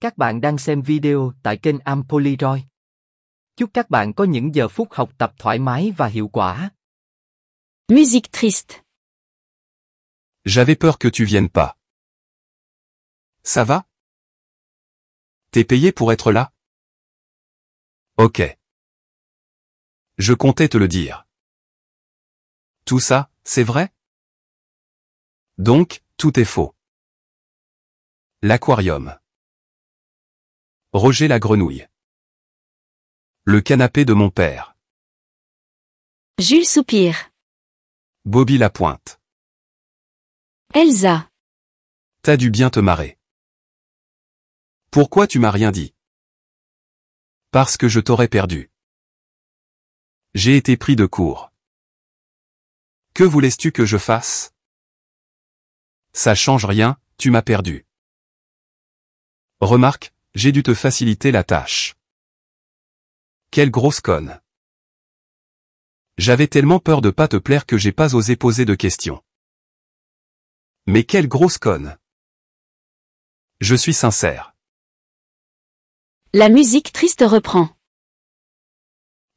Các bạn đang xem video tại kênh Ampoliroy. Chúc các bạn có những giờ phút học tập thoải mái và hiệu quả. Musique triste. J'avais peur que tu viennes pas. Ça va? T'es payé pour être là? Ok. Je comptais te le dire. Tout ça, c'est vrai? Donc, tout est faux. L'aquarium. Roger la grenouille. Le canapé de mon père. Jules Soupir. Bobby la pointe. Elsa. T'as dû bien te marrer. Pourquoi tu m'as rien dit Parce que je t'aurais perdu. J'ai été pris de court. Que voulais-tu que je fasse Ça change rien, tu m'as perdu. Remarque, j'ai dû te faciliter la tâche. Quelle grosse conne. J'avais tellement peur de pas te plaire que j'ai pas osé poser de questions. Mais quelle grosse conne. Je suis sincère. La musique triste reprend.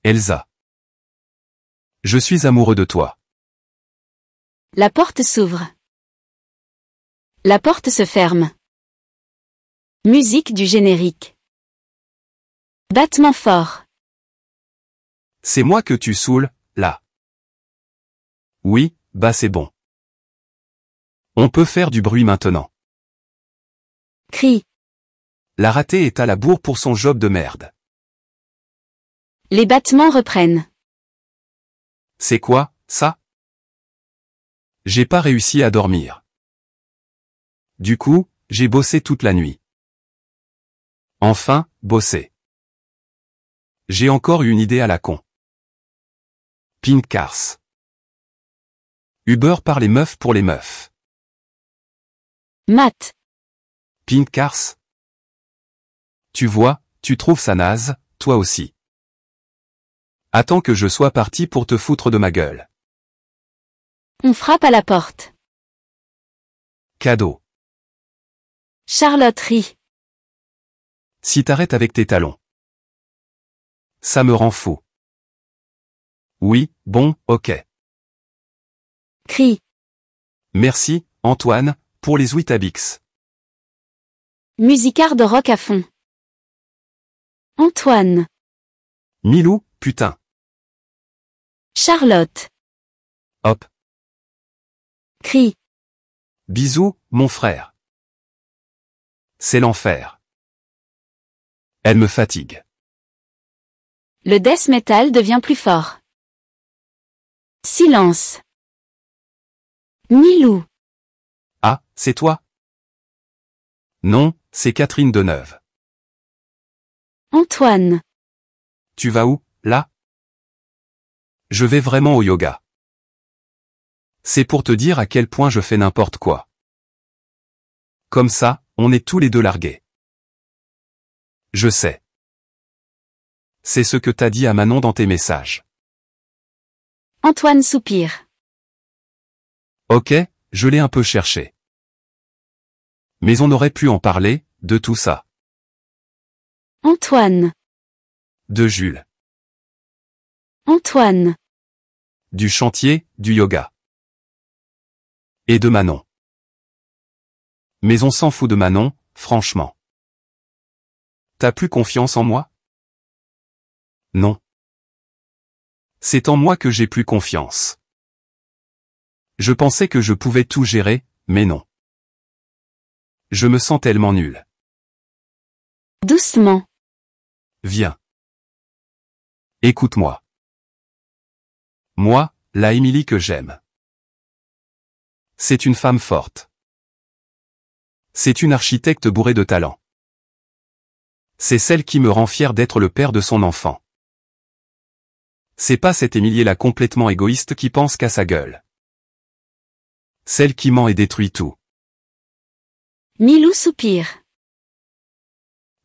Elsa. Je suis amoureux de toi. La porte s'ouvre. La porte se ferme. Musique du générique. Battement fort. C'est moi que tu saoules, là. Oui, bah c'est bon. On peut faire du bruit maintenant. Cri. La ratée est à la bourre pour son job de merde. Les battements reprennent. C'est quoi, ça J'ai pas réussi à dormir. Du coup, j'ai bossé toute la nuit. Enfin, bosser. J'ai encore une idée à la con. Pink Uber par les meufs pour les meufs. Matt. Pink Tu vois, tu trouves ça naze, toi aussi. Attends que je sois parti pour te foutre de ma gueule. On frappe à la porte. Cadeau. Charlotte si t'arrêtes avec tes talons. Ça me rend faux. Oui, bon, ok. Cri. Merci, Antoine, pour les Witabix. Musicard de rock à fond. Antoine. Milou, putain. Charlotte. Hop. Cri. Bisous, mon frère. C'est l'enfer. Elle me fatigue. Le death metal devient plus fort. Silence. Milou. Ah, c'est toi Non, c'est Catherine Deneuve. Antoine. Tu vas où, là Je vais vraiment au yoga. C'est pour te dire à quel point je fais n'importe quoi. Comme ça, on est tous les deux largués. Je sais. C'est ce que t'as dit à Manon dans tes messages. Antoine soupire. Ok, je l'ai un peu cherché. Mais on aurait pu en parler, de tout ça. Antoine. De Jules. Antoine. Du chantier, du yoga. Et de Manon. Mais on s'en fout de Manon, franchement. T'as plus confiance en moi Non. C'est en moi que j'ai plus confiance. Je pensais que je pouvais tout gérer, mais non. Je me sens tellement nul. Doucement. Viens. Écoute-moi. Moi, la Émilie que j'aime. C'est une femme forte. C'est une architecte bourrée de talent. C'est celle qui me rend fier d'être le père de son enfant. C'est pas cet émilier là complètement égoïste qui pense qu'à sa gueule. Celle qui ment et détruit tout. Milou soupire.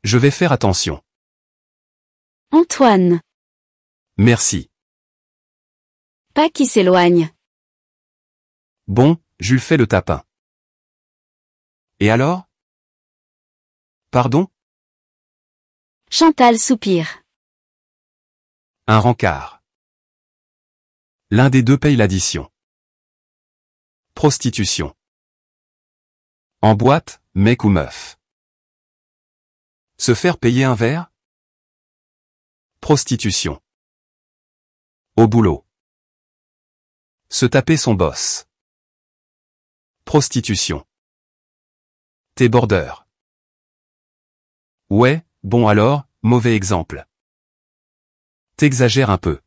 Je vais faire attention. Antoine. Merci. Pas qui s'éloigne. Bon, je fait le tapin. Et alors Pardon Chantal soupire. Un rencard. L'un des deux paye l'addition. Prostitution. En boîte, mec ou meuf. Se faire payer un verre. Prostitution. Au boulot. Se taper son boss. Prostitution. T'es bordeur. Ouais, Bon alors, mauvais exemple. T'exagères un peu.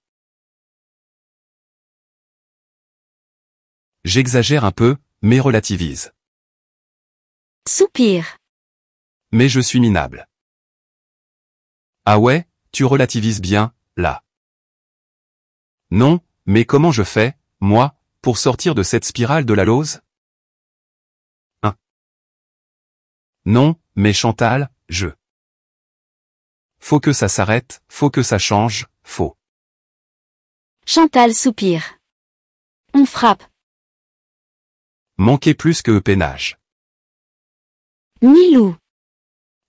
J'exagère un peu, mais relativise. Soupir. Mais je suis minable. Ah ouais, tu relativises bien, là. Non, mais comment je fais, moi, pour sortir de cette spirale de la lose 1. Non, mais Chantal, je. Faut que ça s'arrête, faut que ça change, faut. Chantal soupire. On frappe. Manquer plus que peinage. Milou.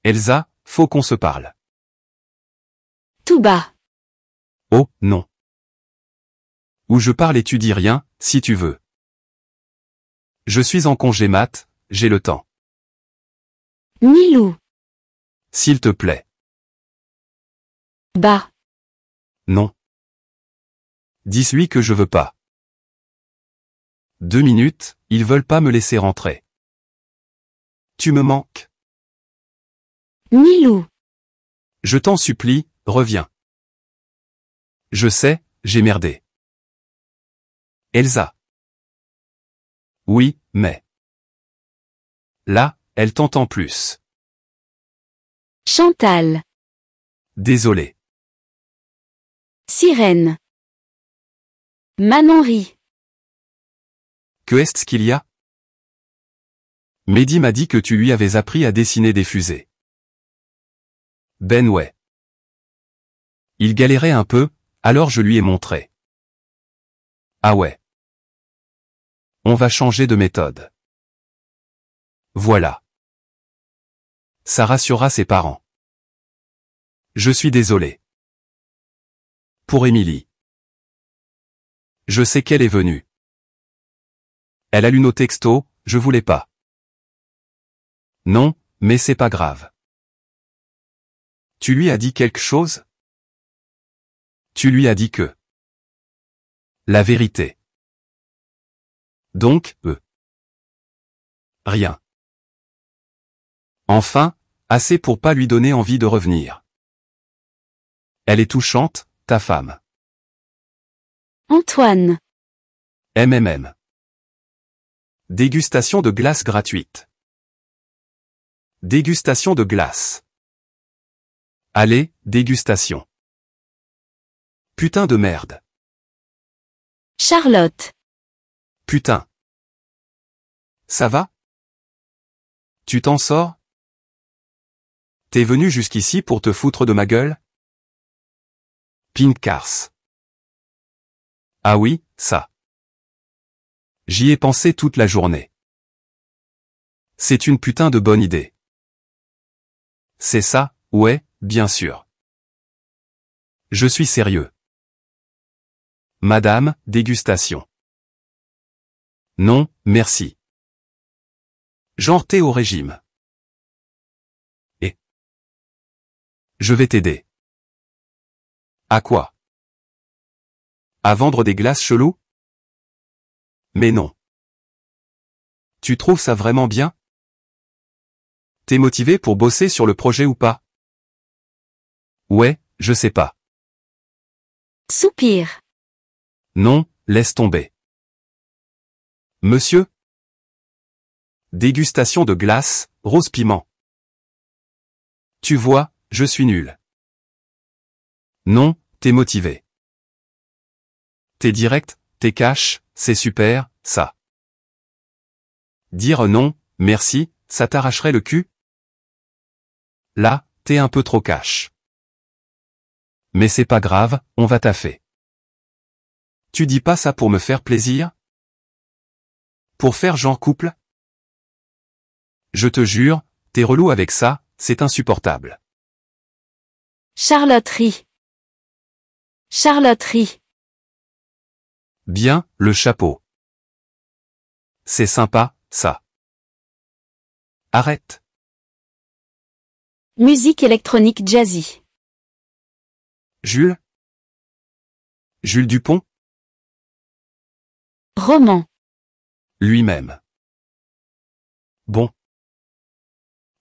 Elsa, faut qu'on se parle. Tout bas. Oh, non. Où je parle et tu dis rien, si tu veux. Je suis en congé mat, j'ai le temps. Milou. S'il te plaît. Bah. Non. Dis-lui que je veux pas. Deux minutes, ils veulent pas me laisser rentrer. Tu me manques. Milou. Je t'en supplie, reviens. Je sais, j'ai merdé. Elsa. Oui, mais. Là, elle t'entend plus. Chantal. Désolé. Sirène. Manon rit. Que est-ce qu'il y a Mehdi m'a dit que tu lui avais appris à dessiner des fusées. Ben ouais. Il galérait un peu, alors je lui ai montré. Ah ouais. On va changer de méthode. Voilà. Ça rassurera ses parents. Je suis désolé pour Émilie. Je sais qu'elle est venue. Elle a lu nos textos, je voulais pas. Non, mais c'est pas grave. Tu lui as dit quelque chose Tu lui as dit que... La vérité. Donc, eux. Rien. Enfin, assez pour pas lui donner envie de revenir. Elle est touchante, ta femme. Antoine. MMM. Dégustation de glace gratuite. Dégustation de glace. Allez, dégustation. Putain de merde. Charlotte. Putain. Ça va Tu t'en sors T'es venu jusqu'ici pour te foutre de ma gueule Pinkars. Ah oui, ça. J'y ai pensé toute la journée. C'est une putain de bonne idée. C'est ça, ouais, bien sûr. Je suis sérieux. Madame, dégustation. Non, merci. Genre au régime. Et Je vais t'aider. À quoi À vendre des glaces chelou Mais non. Tu trouves ça vraiment bien T'es motivé pour bosser sur le projet ou pas Ouais, je sais pas. Soupir. Non, laisse tomber. Monsieur Dégustation de glace, rose piment. Tu vois, je suis nul. Non, t'es motivé. T'es direct, t'es cash, c'est super, ça. Dire non, merci, ça t'arracherait le cul Là, t'es un peu trop cash. Mais c'est pas grave, on va taffer. Tu dis pas ça pour me faire plaisir Pour faire genre couple Je te jure, t'es relou avec ça, c'est insupportable. Charlotterie. Charlotte Bien, le chapeau. C'est sympa, ça. Arrête. Musique électronique jazzy. Jules Jules Dupont Roman. Lui-même. Bon.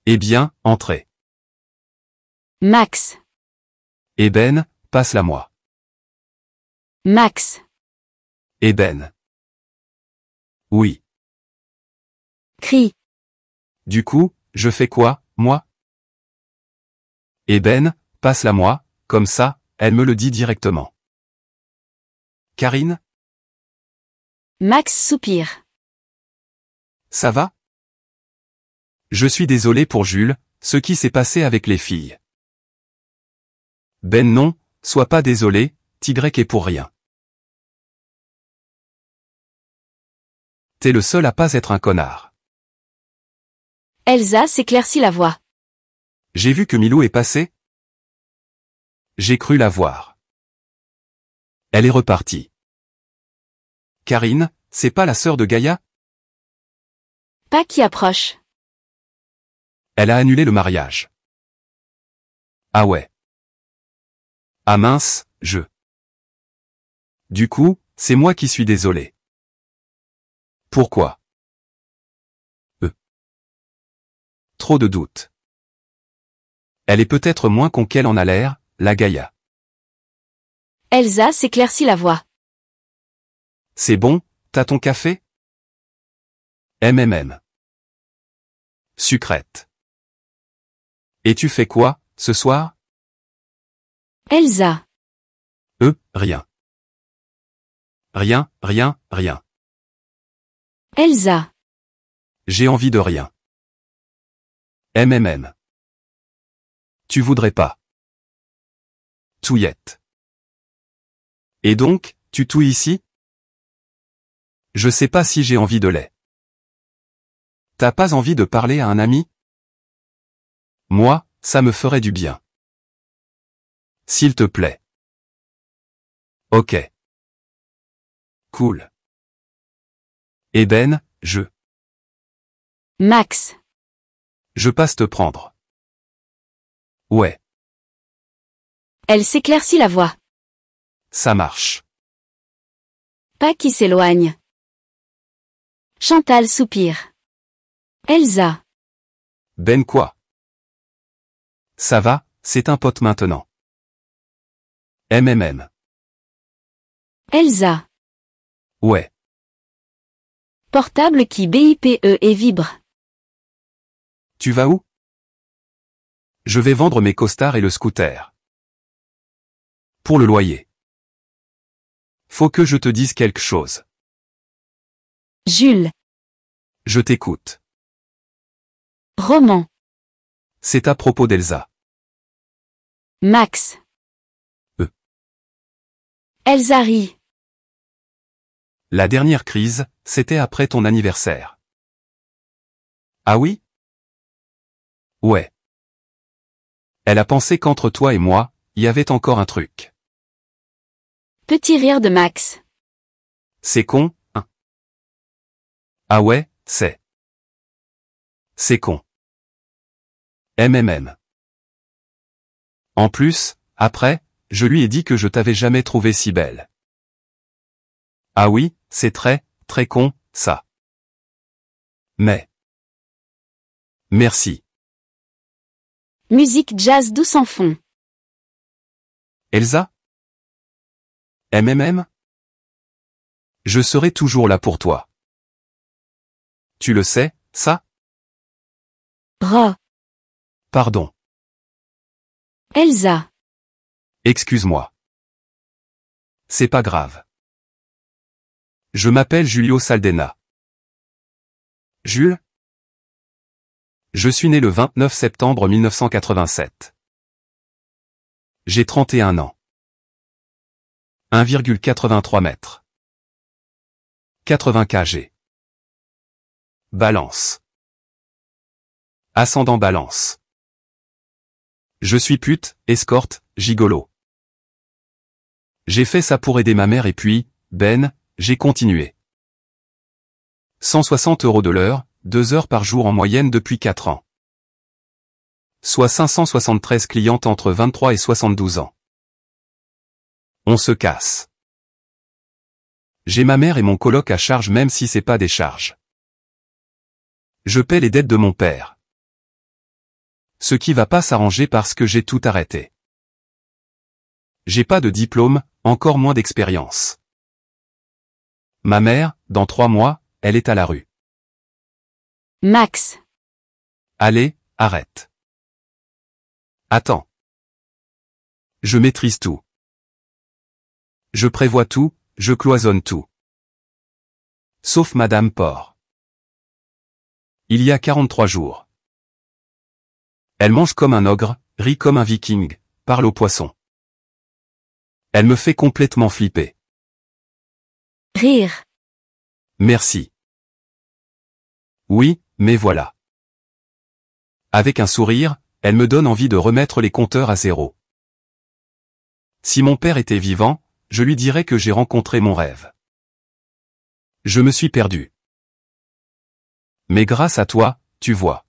Eh bien, entrez. Max. Eben, eh passe-la moi. Max. Ben. Oui. Crie. Du coup, je fais quoi, moi Ben, passe-la moi, comme ça, elle me le dit directement. Karine Max soupire. Ça va Je suis désolé pour Jules, ce qui s'est passé avec les filles. Ben non, sois pas désolé, y est pour rien. T'es le seul à pas être un connard. Elsa s'éclaircit la voix. J'ai vu que Milou est passé. J'ai cru la voir. Elle est repartie. Karine, c'est pas la sœur de Gaïa Pas qui approche. Elle a annulé le mariage. Ah ouais. Ah mince, je. Du coup, c'est moi qui suis désolé. Pourquoi E. Trop de doutes. Elle est peut-être moins con qu'elle en a l'air, la Gaïa. Elsa s'éclaircit la voix. C'est bon, t'as ton café MMM. Sucrète. Et tu fais quoi, ce soir Elsa. Euh, rien. Rien, rien, rien. Elsa. J'ai envie de rien. MMM. Tu voudrais pas. Touillette. Et donc, tu touilles ici Je sais pas si j'ai envie de lait. T'as pas envie de parler à un ami Moi, ça me ferait du bien. S'il te plaît. Ok. Cool. Ben, je. Max. Je passe te prendre. Ouais. Elle s'éclaircit la voix. Ça marche. Pas qui s'éloigne. Chantal soupire. Elsa. Ben quoi Ça va, c'est un pote maintenant. MMM. Elsa. Ouais. Portable qui BIPE et vibre. Tu vas où Je vais vendre mes costards et le scooter. Pour le loyer. Faut que je te dise quelque chose. Jules. Je t'écoute. Roman. C'est à propos d'Elsa. Max. Euh. Elsa rit. La dernière crise, c'était après ton anniversaire. Ah oui Ouais. Elle a pensé qu'entre toi et moi, il y avait encore un truc. Petit rire de Max. C'est con, hein Ah ouais, c'est. C'est con. MMM. En plus, après, je lui ai dit que je t'avais jamais trouvé si belle. Ah oui, c'est très, très con, ça. Mais. Merci. Musique jazz douce en fond. Elsa MMM Je serai toujours là pour toi. Tu le sais, ça Ra. Pardon. Elsa. Excuse-moi. C'est pas grave. Je m'appelle Julio Saldena. Jules Je suis né le 29 septembre 1987. J'ai 31 ans. 1,83 mètres. 80 kg. Balance. Ascendant balance. Je suis pute, escorte, gigolo. J'ai fait ça pour aider ma mère et puis, Ben, j'ai continué. 160 euros de l'heure, 2 heures par jour en moyenne depuis 4 ans. Soit 573 clientes entre 23 et 72 ans. On se casse. J'ai ma mère et mon coloc à charge même si c'est pas des charges. Je paie les dettes de mon père. Ce qui va pas s'arranger parce que j'ai tout arrêté. J'ai pas de diplôme, encore moins d'expérience. Ma mère, dans trois mois, elle est à la rue. Max. Allez, arrête. Attends. Je maîtrise tout. Je prévois tout, je cloisonne tout. Sauf Madame Port. Il y a 43 jours. Elle mange comme un ogre, rit comme un viking, parle aux poissons. Elle me fait complètement flipper. Rire. Merci. Oui, mais voilà. Avec un sourire, elle me donne envie de remettre les compteurs à zéro. Si mon père était vivant, je lui dirais que j'ai rencontré mon rêve. Je me suis perdu. Mais grâce à toi, tu vois.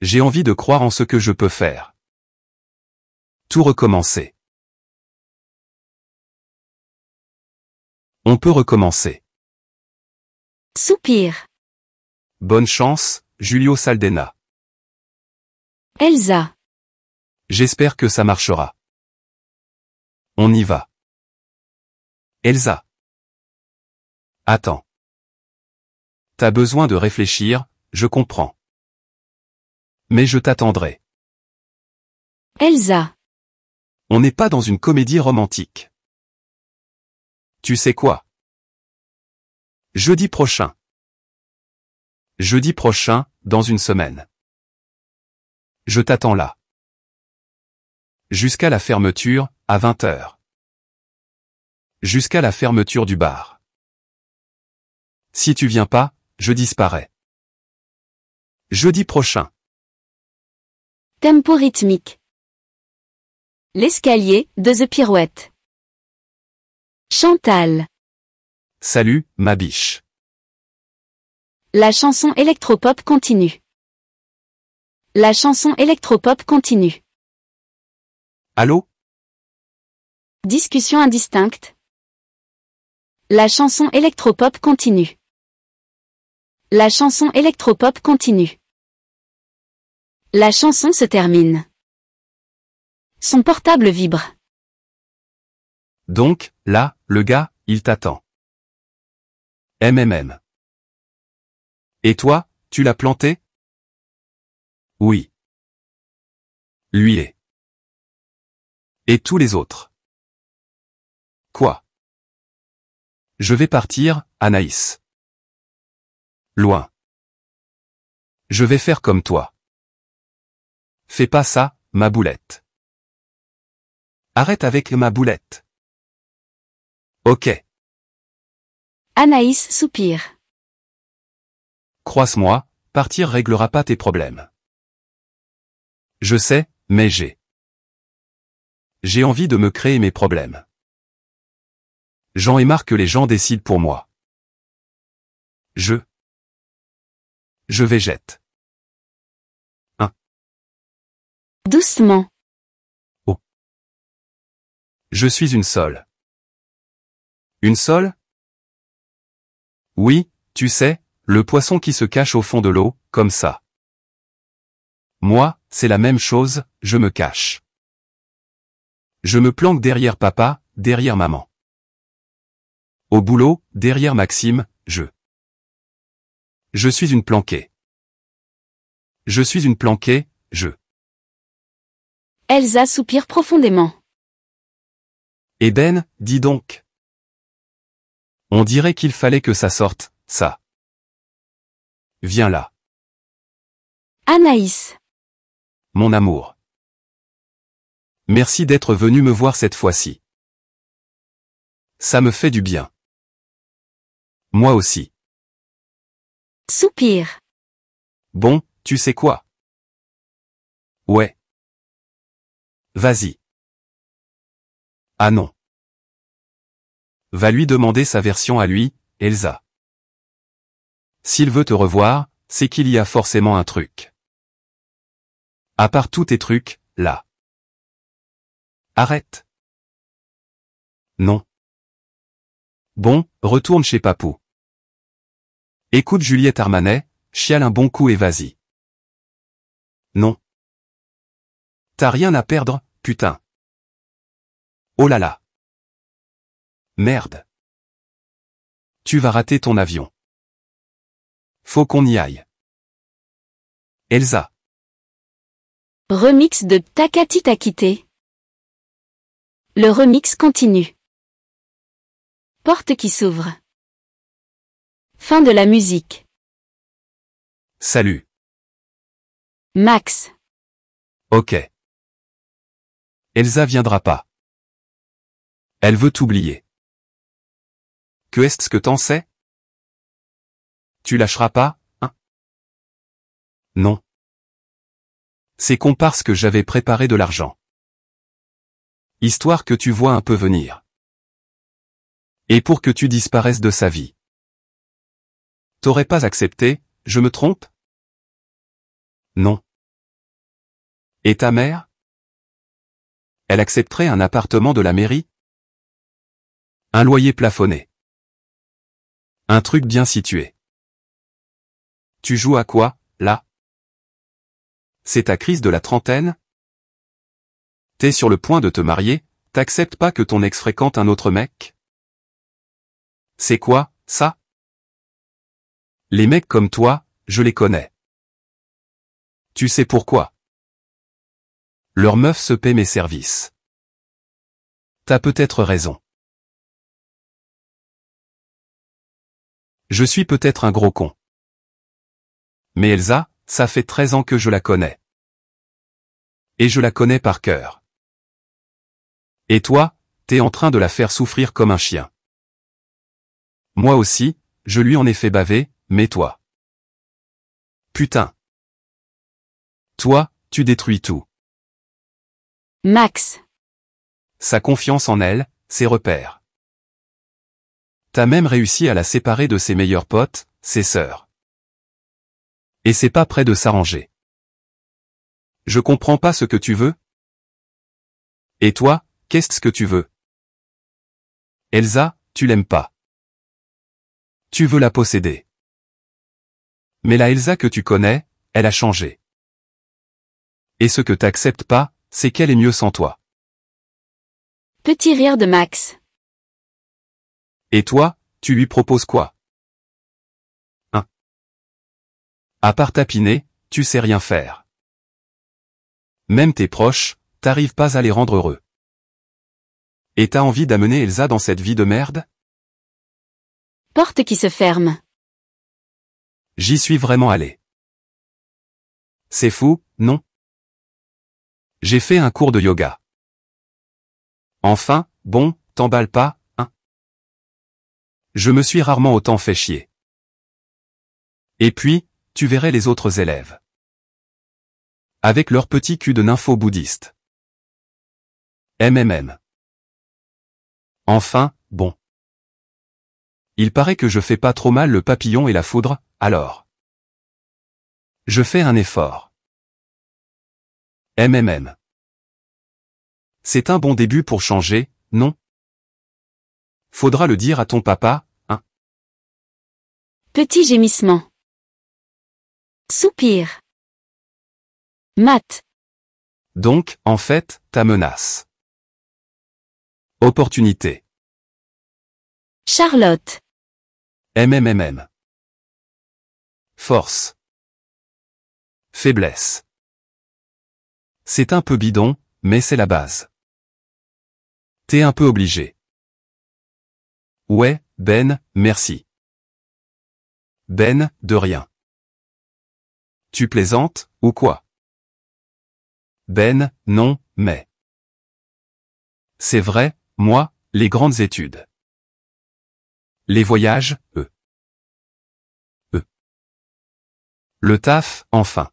J'ai envie de croire en ce que je peux faire. Tout recommencer. On peut recommencer. Soupir. Bonne chance, Julio Saldena. Elsa. J'espère que ça marchera. On y va. Elsa. Attends. T'as besoin de réfléchir, je comprends. Mais je t'attendrai. Elsa. On n'est pas dans une comédie romantique. Tu sais quoi Jeudi prochain. Jeudi prochain, dans une semaine. Je t'attends là. Jusqu'à la fermeture, à 20 h Jusqu'à la fermeture du bar. Si tu viens pas, je disparais. Jeudi prochain. Tempo rythmique. L'escalier, de The Pirouette. Chantal. Salut, ma biche. La chanson électropop continue. La chanson électropop continue. Allô Discussion indistincte. La chanson électropop continue. La chanson électropop continue. La chanson se termine. Son portable vibre. Donc, là, le gars, il t'attend. MMM. Et toi, tu l'as planté Oui. Lui est. Et tous les autres Quoi Je vais partir, Anaïs. Loin. Je vais faire comme toi. Fais pas ça, ma boulette. Arrête avec ma boulette. Ok. Anaïs soupire. Croise-moi, partir réglera pas tes problèmes. Je sais, mais j'ai. J'ai envie de me créer mes problèmes. J'en ai marre que les gens décident pour moi. Je. Je végète. 1. Doucement. Oh. Je suis une seule. Une seule Oui, tu sais, le poisson qui se cache au fond de l'eau, comme ça. Moi, c'est la même chose, je me cache. Je me planque derrière papa, derrière maman. Au boulot, derrière Maxime, je. Je suis une planquée. Je suis une planquée, je. Elsa soupire profondément. Eh ben, dis donc. On dirait qu'il fallait que ça sorte, ça. Viens là. Anaïs. Mon amour. Merci d'être venu me voir cette fois-ci. Ça me fait du bien. Moi aussi. Soupir. Bon, tu sais quoi Ouais. Vas-y. Ah non va lui demander sa version à lui, Elsa. S'il veut te revoir, c'est qu'il y a forcément un truc. À part tous tes trucs, là. Arrête. Non. Bon, retourne chez Papou. Écoute Juliette Armanet, chiale un bon coup et vas-y. Non. T'as rien à perdre, putain. Oh là là. Merde. Tu vas rater ton avion. Faut qu'on y aille. Elsa. Remix de Takati Takite. Le remix continue. Porte qui s'ouvre. Fin de la musique. Salut. Max. Ok. Elsa viendra pas. Elle veut t'oublier que est-ce que t'en sais Tu lâcheras pas, hein Non. C'est parce que j'avais préparé de l'argent. Histoire que tu vois un peu venir. Et pour que tu disparaisses de sa vie. T'aurais pas accepté, je me trompe Non. Et ta mère Elle accepterait un appartement de la mairie Un loyer plafonné. Un truc bien situé. Tu joues à quoi, là C'est ta crise de la trentaine T'es sur le point de te marier, t'acceptes pas que ton ex fréquente un autre mec C'est quoi, ça Les mecs comme toi, je les connais. Tu sais pourquoi Leur meuf se paie mes services. T'as peut-être raison. Je suis peut-être un gros con. Mais Elsa, ça fait 13 ans que je la connais. Et je la connais par cœur. Et toi, t'es en train de la faire souffrir comme un chien. Moi aussi, je lui en ai fait baver, mais toi. Putain. Toi, tu détruis tout. Max. Sa confiance en elle, ses repères. T'as même réussi à la séparer de ses meilleurs potes, ses sœurs. Et c'est pas près de s'arranger. Je comprends pas ce que tu veux. Et toi, qu'est-ce que tu veux Elsa, tu l'aimes pas. Tu veux la posséder. Mais la Elsa que tu connais, elle a changé. Et ce que t'acceptes pas, c'est qu'elle est mieux sans toi. Petit rire de Max. Et toi, tu lui proposes quoi 1. À part tapiner, tu sais rien faire. Même tes proches, t'arrives pas à les rendre heureux. Et t'as envie d'amener Elsa dans cette vie de merde Porte qui se ferme. J'y suis vraiment allé. C'est fou, non J'ai fait un cours de yoga. Enfin, bon, t'emballe pas, je me suis rarement autant fait chier. Et puis, tu verrais les autres élèves. Avec leur petit cul de nympho bouddhiste. MMM. Enfin, bon. Il paraît que je fais pas trop mal le papillon et la foudre, alors. Je fais un effort. MMM. C'est un bon début pour changer, non Faudra le dire à ton papa, hein. Petit gémissement. Soupir. Mat. Donc, en fait, ta menace. Opportunité. Charlotte. MMMM. Force. Faiblesse. C'est un peu bidon, mais c'est la base. T'es un peu obligé. Ouais, Ben, merci. Ben, de rien. Tu plaisantes, ou quoi Ben, non, mais. C'est vrai, moi, les grandes études. Les voyages, eux. Eux. Le taf, enfin.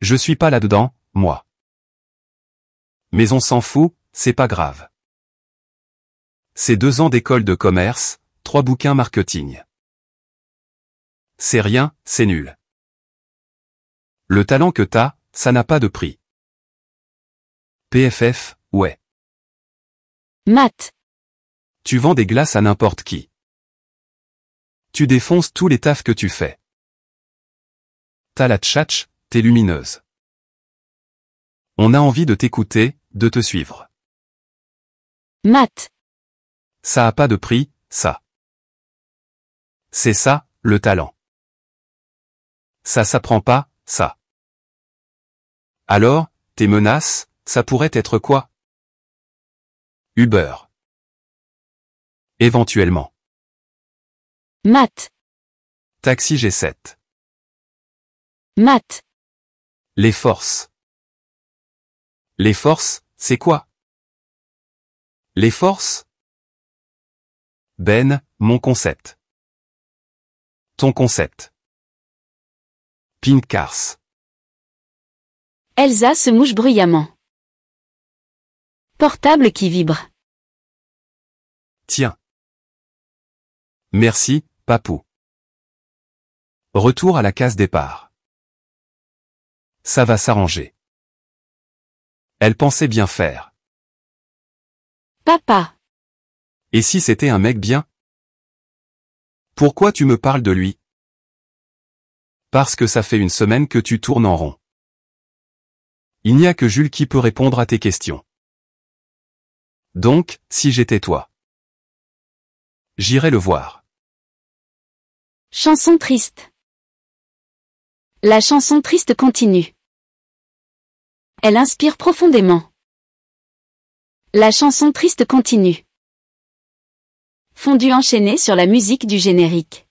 Je suis pas là-dedans, moi. Mais on s'en fout, c'est pas grave. Ces deux ans d'école de commerce, trois bouquins marketing. C'est rien, c'est nul. Le talent que t'as, ça n'a pas de prix. PFF, ouais. Matt. Tu vends des glaces à n'importe qui. Tu défonces tous les tafs que tu fais. T'as la tchatch, t'es lumineuse. On a envie de t'écouter, de te suivre. Matt. Ça a pas de prix, ça. C'est ça, le talent. Ça s'apprend pas, ça. Alors, tes menaces, ça pourrait être quoi Uber. Éventuellement. Mat. Taxi G7. Mat. Les forces. Les forces, c'est quoi Les forces, ben, mon concept. Ton concept. Pink Elsa se mouche bruyamment. Portable qui vibre. Tiens. Merci, Papou. Retour à la case départ. Ça va s'arranger. Elle pensait bien faire. Papa. Et si c'était un mec bien Pourquoi tu me parles de lui Parce que ça fait une semaine que tu tournes en rond. Il n'y a que Jules qui peut répondre à tes questions. Donc, si j'étais toi. J'irais le voir. Chanson triste. La chanson triste continue. Elle inspire profondément. La chanson triste continue. Fondu enchaîné sur la musique du générique.